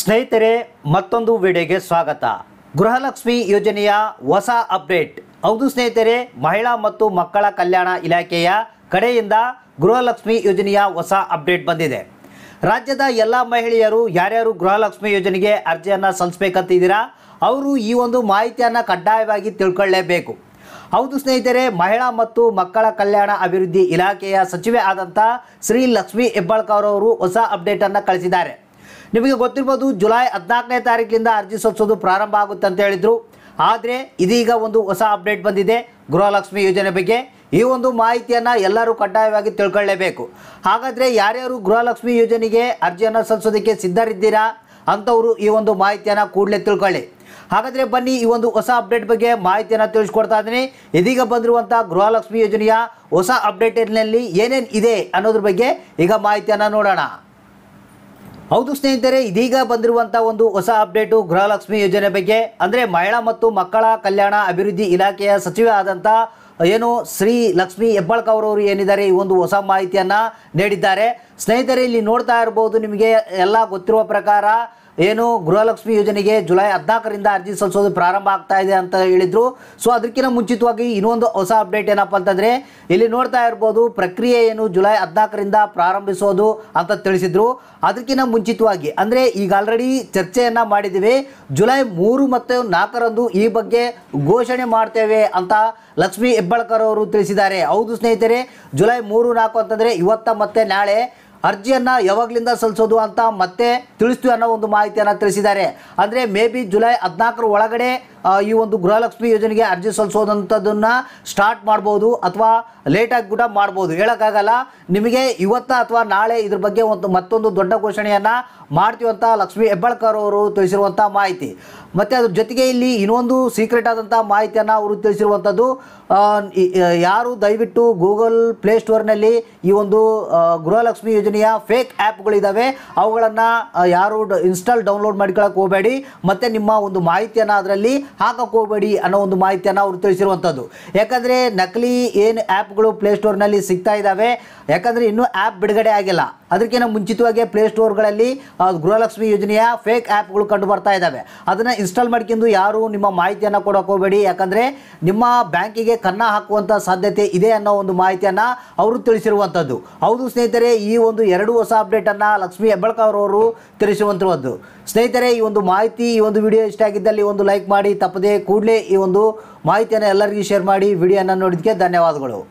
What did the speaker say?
ಸ್ನೇಹಿತರೆ ಮತ್ತೊಂದು ವಿಡಿಯೋಗೆ ಸ್ವಾಗತ ಗೃಹಲಕ್ಷ್ಮಿ ಯೋಜನೆಯ ಹೊಸ ಅಪ್ಡೇಟ್ ಹೌದು ಸ್ನೇಹಿತರೆ ಮಹಿಳಾ ಮತ್ತು ಮಕ್ಕಳ ಕಲ್ಯಾಣ ಇಲಾಖೆಯ ಕಡೆಯಿಂದ ಗೃಹಲಕ್ಷ್ಮಿ ಯೋಜನೆಯ ಹೊಸ ಅಪ್ಡೇಟ್ ಬಂದಿದೆ ರಾಜ್ಯದ ಎಲ್ಲ ಮಹಿಳೆಯರು ಯಾರ್ಯಾರು ಗೃಹಲಕ್ಷ್ಮಿ ಯೋಜನೆಗೆ ಅರ್ಜಿಯನ್ನು ಸಲ್ಲಿಸಬೇಕಂತಿದ್ದೀರಾ ಅವರು ಈ ಒಂದು ಮಾಹಿತಿಯನ್ನು ಕಡ್ಡಾಯವಾಗಿ ತಿಳ್ಕೊಳ್ಳೇಬೇಕು ಹೌದು ಸ್ನೇಹಿತರೆ ಮಹಿಳಾ ಮತ್ತು ಮಕ್ಕಳ ಕಲ್ಯಾಣ ಅಭಿವೃದ್ಧಿ ಇಲಾಖೆಯ ಸಚಿವೆ ಆದಂಥ ಶ್ರೀ ಲಕ್ಷ್ಮೀ ಹೆಬ್ಬಾಳ್ಕರ್ ಅವರು ಹೊಸ ಅಪ್ಡೇಟನ್ನು ಕಳಿಸಿದ್ದಾರೆ ನಿಮಗೆ ಗೊತ್ತಿರ್ಬೋದು ಜುಲೈ ಹದಿನಾಲ್ಕನೇ ತಾರೀಕಿನಿಂದ ಅರ್ಜಿ ಸಲ್ಲಿಸೋದು ಪ್ರಾರಂಭ ಆಗುತ್ತೆ ಅಂತ ಹೇಳಿದರು ಆದರೆ ಇದೀಗ ಒಂದು ಹೊಸ ಅಪ್ಡೇಟ್ ಬಂದಿದೆ ಗೃಹಲಕ್ಷ್ಮಿ ಯೋಜನೆ ಬಗ್ಗೆ ಈ ಒಂದು ಮಾಹಿತಿಯನ್ನು ಎಲ್ಲರೂ ಕಡ್ಡಾಯವಾಗಿ ತಿಳ್ಕೊಳ್ಳೇಬೇಕು ಹಾಗಾದರೆ ಯಾರ್ಯಾರು ಗೃಹಲಕ್ಷ್ಮಿ ಯೋಜನೆಗೆ ಅರ್ಜಿಯನ್ನು ಸಲ್ಲಿಸೋದಕ್ಕೆ ಸಿದ್ಧರಿದ್ದೀರಾ ಅಂಥವರು ಈ ಒಂದು ಮಾಹಿತಿಯನ್ನು ಕೂಡಲೇ ತಿಳ್ಕೊಳ್ಳಿ ಹಾಗಾದರೆ ಬನ್ನಿ ಈ ಒಂದು ಹೊಸ ಅಪ್ಡೇಟ್ ಬಗ್ಗೆ ಮಾಹಿತಿಯನ್ನು ತಿಳಿಸ್ಕೊಡ್ತಾ ಇದ್ದೀನಿ ಇದೀಗ ಬಂದಿರುವಂಥ ಗೃಹಲಕ್ಷ್ಮಿ ಯೋಜನೆಯ ಹೊಸ ಅಪ್ಡೇಟ್ನಲ್ಲಿ ಏನೇನು ಇದೆ ಅನ್ನೋದ್ರ ಬಗ್ಗೆ ಈಗ ಮಾಹಿತಿಯನ್ನು ನೋಡೋಣ ಹೌದು ಸ್ನೇಹಿತರೆ ಇದೀಗ ಬಂದಿರುವಂಥ ಒಂದು ಹೊಸ ಅಪ್ಡೇಟು ಗೃಹಲಕ್ಷ್ಮಿ ಯೋಜನೆ ಬಗ್ಗೆ ಅಂದ್ರೆ ಮಹಿಳಾ ಮತ್ತು ಮಕ್ಕಳ ಕಲ್ಯಾಣ ಅಭಿವೃದ್ಧಿ ಇಲಾಖೆಯ ಸಚಿವೆ ಆದಂತ ಏನು ಶ್ರೀ ಲಕ್ಷ್ಮೀ ಅವರು ಏನಿದ್ದಾರೆ ಈ ಒಂದು ಹೊಸ ಮಾಹಿತಿಯನ್ನ ನೀಡಿದ್ದಾರೆ ಸ್ನೇಹಿತರೆ ಇಲ್ಲಿ ನೋಡ್ತಾ ಇರಬಹುದು ನಿಮಗೆ ಎಲ್ಲ ಗೊತ್ತಿರುವ ಪ್ರಕಾರ ಏನು ಗೃಹಲಕ್ಷ್ಮಿ ಯೋಜನೆಗೆ ಜುಲೈ ಹದಿನಾಲ್ಕರಿಂದ ಅರ್ಜಿ ಸಲ್ಲಿಸೋದು ಪ್ರಾರಂಭ ಆಗ್ತಾ ಇದೆ ಅಂತ ಹೇಳಿದ್ರು ಸೊ ಅದಕ್ಕಿಂತ ಮುಂಚಿತವಾಗಿ ಇನ್ನೊಂದು ಹೊಸ ಅಪ್ಡೇಟ್ ಏನಪ್ಪ ಅಂತಂದ್ರೆ ಇಲ್ಲಿ ನೋಡ್ತಾ ಇರ್ಬೋದು ಪ್ರಕ್ರಿಯೆ ಏನು ಜುಲೈ ಹದಿನಾಲ್ಕರಿಂದ ಪ್ರಾರಂಭಿಸೋದು ಅಂತ ತಿಳಿಸಿದ್ರು ಅದಕ್ಕಿಂತ ಮುಂಚಿತವಾಗಿ ಅಂದ್ರೆ ಈಗ ಆಲ್ರೆಡಿ ಚರ್ಚೆಯನ್ನ ಮಾಡಿದ್ದೀವಿ ಜುಲೈ ಮೂರು ಮತ್ತು ನಾಲ್ಕರಂದು ಈ ಬಗ್ಗೆ ಘೋಷಣೆ ಮಾಡ್ತೇವೆ ಅಂತ ಲಕ್ಷ್ಮೀ ಹೆಬ್ಬಾಳ್ಕರ್ ಅವರು ತಿಳಿಸಿದ್ದಾರೆ ಹೌದು ಸ್ನೇಹಿತರೆ ಜುಲೈ ಮೂರು ನಾಲ್ಕು ಅಂತಂದ್ರೆ ಇವತ್ತ ಮತ್ತೆ ನಾಳೆ ಅರ್ಜಿಯನ್ನ ಯಾವಾಗ್ಲಿಂದ ಸಲ್ಲಿಸೋದು ಅಂತ ಮತ್ತೆ ತಿಳಿಸ್ತೀವಿ ಅನ್ನೋ ಒಂದು ಮಾಹಿತಿಯನ್ನು ತಿಳಿಸಿದ್ದಾರೆ ಅಂದರೆ ಮೇ ಬಿ ಜುಲೈ ಹದಿನಾಲ್ಕರ ಒಳಗಡೆ ಈ ಒಂದು ಗೃಹಲಕ್ಷ್ಮಿ ಯೋಜನೆಗೆ ಅರ್ಜಿ ಸಲ್ಲಿಸೋದಂಥದ್ದನ್ನು ಸ್ಟಾರ್ಟ್ ಮಾಡ್ಬೋದು ಅಥವಾ ಲೇಟಾಗಿ ಕೂಡ ಮಾಡ್ಬೋದು ಹೇಳೋಕ್ಕಾಗಲ್ಲ ನಿಮಗೆ ಇವತ್ತು ಅಥವಾ ನಾಳೆ ಇದ್ರ ಬಗ್ಗೆ ಒಂದು ಮತ್ತೊಂದು ದೊಡ್ಡ ಘೋಷಣೆಯನ್ನು ಮಾಡ್ತೀವಂತ ಲಕ್ಷ್ಮಿ ಹೆಬ್ಬಾಳ್ಕರ್ ಅವರು ತಿಳಿಸಿರುವಂಥ ಮಾಹಿತಿ ಮತ್ತು ಅದ್ರ ಜೊತೆಗೆ ಇಲ್ಲಿ ಇನ್ನೊಂದು ಸೀಕ್ರೆಟ್ ಆದಂಥ ಮಾಹಿತಿಯನ್ನು ಅವರು ತಿಳಿಸಿರುವಂಥದ್ದು ಯಾರು ದಯವಿಟ್ಟು ಗೂಗಲ್ ಪ್ಲೇಸ್ಟೋರ್ನಲ್ಲಿ ಈ ಒಂದು ಗೃಹಲಕ್ಷ್ಮಿ ಯೋಜನೆಯ ಫೇಕ್ ಆ್ಯಪ್ಗಳಿದ್ದಾವೆ ಅವುಗಳನ್ನು ಯಾರು ಇನ್ಸ್ಟಾಲ್ ಡೌನ್ಲೋಡ್ ಮಾಡ್ಕೊಳ್ಳೋಕೆ ಹೋಗಬೇಡಿ ಮತ್ತು ನಿಮ್ಮ ಒಂದು ಮಾಹಿತಿಯನ್ನು ಅದರಲ್ಲಿ ಹಾಕಕ್ಕೋಗಬೇಡಿ ಅನ್ನೋ ಒಂದು ಮಾಹಿತಿಯನ್ನು ಅವರು ತಿಳಿಸಿರುವಂಥದ್ದು ಯಾಕಂದರೆ ನಕಲಿ ಏನು ಆ್ಯಪ್ಗಳು ಪ್ಲೇಸ್ಟೋರ್ನಲ್ಲಿ ಸಿಗ್ತಾ ಇದ್ದಾವೆ ಯಾಕಂದರೆ ಇನ್ನೂ ಆ್ಯಪ್ ಬಿಡುಗಡೆ ಆಗಿಲ್ಲ ಅದಕ್ಕಿಂತ ಮುಂಚಿತವಾಗಿ ಪ್ಲೇಸ್ಟೋರ್ಗಳಲ್ಲಿ ಗೃಹಲಕ್ಷ್ಮಿ ಯೋಜನೆಯ ಫೇಕ್ ಆ್ಯಪ್ಗಳು ಕಂಡು ಬರ್ತಾ ಇದ್ದಾವೆ ಅದನ್ನು ಇನ್ಸ್ಟಾಲ್ ಮಾಡ್ಕೊಂಡು ಯಾರು ನಿಮ್ಮ ಮಾಹಿತಿಯನ್ನು ಕೊಡೋಕೆ ಹೋಗಬೇಡಿ ಯಾಕಂದರೆ ನಿಮ್ಮ ಬ್ಯಾಂಕಿಗೆ ಕನ್ನ ಹಾಕುವಂಥ ಸಾಧ್ಯತೆ ಇದೆ ಅನ್ನೋ ಒಂದು ಮಾಹಿತಿಯನ್ನು ಅವರು ತಿಳಿಸಿರುವಂಥದ್ದು ಹೌದು ಸ್ನೇಹಿತರೆ ಈ ಒಂದು ಎರಡು ಹೊಸ ಅಪ್ಡೇಟನ್ನು ಲಕ್ಷ್ಮೀ ಹೆಬ್ಬಳ್ಕರ್ ಅವರು ತಿಳಿಸುವಂಥದ್ದು ಸ್ನೇಹಿತರೆ ಈ ಒಂದು ಮಾಹಿತಿ ಈ ಒಂದು ವಿಡಿಯೋ ಇಷ್ಟ ಆಗಿದ್ದಲ್ಲಿ ಒಂದು ಲೈಕ್ ಮಾಡಿ ತಪ್ಪದೆ ಕೂಡಲೇ ಈ ಒಂದು ಮಾಹಿತಿಯನ್ನು ಎಲ್ಲರಿಗೂ ಶೇರ್ ಮಾಡಿ ವಿಡಿಯೋನ ನೋಡಿದಕ್ಕೆ ಧನ್ಯವಾದಗಳು